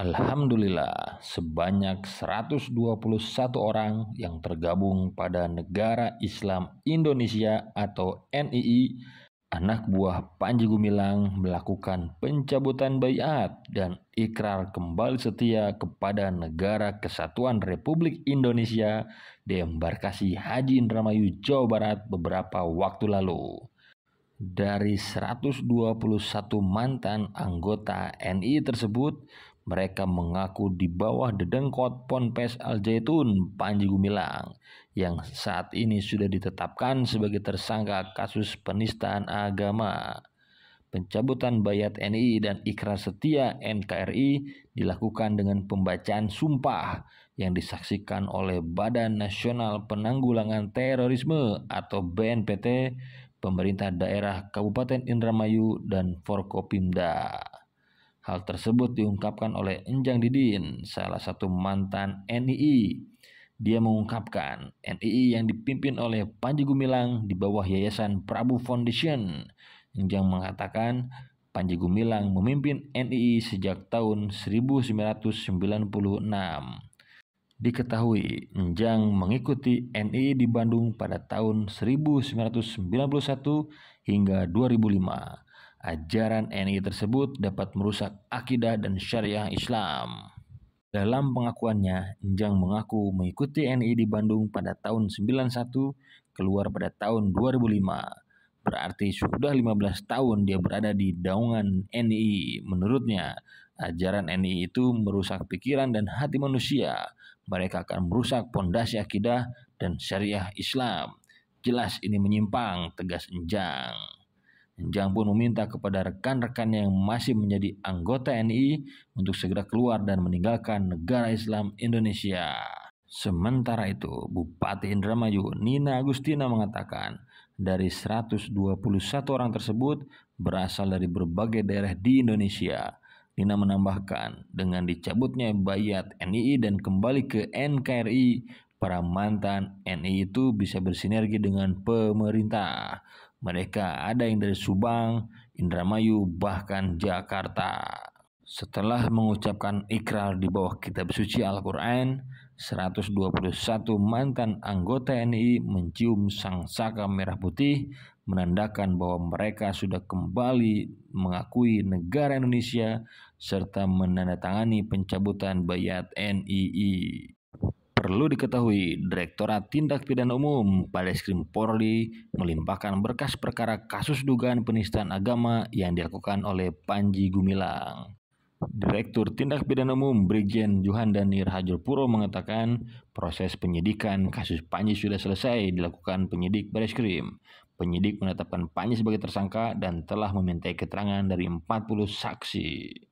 Alhamdulillah, sebanyak 121 orang yang tergabung pada Negara Islam Indonesia atau NII, anak buah Panji Gumilang melakukan pencabutan bayat dan ikrar kembali setia kepada Negara Kesatuan Republik Indonesia di Embarkasi Haji Indramayu, Jawa Barat beberapa waktu lalu dari 121 mantan anggota NI tersebut, mereka mengaku di bawah dedengkot Ponpes Al Zaitun Panji Gumilang yang saat ini sudah ditetapkan sebagai tersangka kasus penistaan agama. Pencabutan bayat NI dan ikrar setia NKRI dilakukan dengan pembacaan sumpah yang disaksikan oleh Badan Nasional Penanggulangan Terorisme atau BNPT, pemerintah daerah Kabupaten Indramayu dan Forkopimda. Hal tersebut diungkapkan oleh Enjang Didin, salah satu mantan NII. Dia mengungkapkan NII yang dipimpin oleh Panji Gumilang di bawah Yayasan Prabu Foundation. Enjang mengatakan Panji Gumilang memimpin NII sejak tahun 1996. Diketahui, Enjang mengikuti NII di Bandung pada tahun 1991 hingga 2005 Ajaran NI tersebut dapat merusak akidah dan syariah Islam. Dalam pengakuannya, Njang mengaku mengikuti NI di Bandung pada tahun 91, keluar pada tahun 2005. Berarti sudah 15 tahun dia berada di daungan NI. Menurutnya, ajaran NI itu merusak pikiran dan hati manusia. Mereka akan merusak pondasi akidah dan syariah Islam. Jelas ini menyimpang, tegas Njang. Jang pun meminta kepada rekan-rekannya yang masih menjadi anggota NI untuk segera keluar dan meninggalkan negara Islam Indonesia. Sementara itu, Bupati Indramayu Nina Agustina mengatakan, dari 121 orang tersebut berasal dari berbagai daerah di Indonesia. Nina menambahkan, dengan dicabutnya bayat NII dan kembali ke NKRI, para mantan Nii itu bisa bersinergi dengan pemerintah. Mereka ada yang dari Subang, Indramayu, bahkan Jakarta. Setelah mengucapkan ikrar di bawah kitab suci Al-Quran, 121 mantan anggota NI mencium sang saka merah putih menandakan bahwa mereka sudah kembali mengakui negara Indonesia serta menandatangani pencabutan bayat NII. Perlu diketahui, Direktorat Tindak Pidana Umum Skrim Polri melimpahkan berkas perkara kasus dugaan penistaan agama yang dilakukan oleh Panji Gumilang. Direktur Tindak Pidana Umum Brigjen Hajar Puro mengatakan proses penyidikan kasus Panji sudah selesai dilakukan penyidik Barreskrim. Penyidik menetapkan Panji sebagai tersangka dan telah meminta keterangan dari 40 saksi.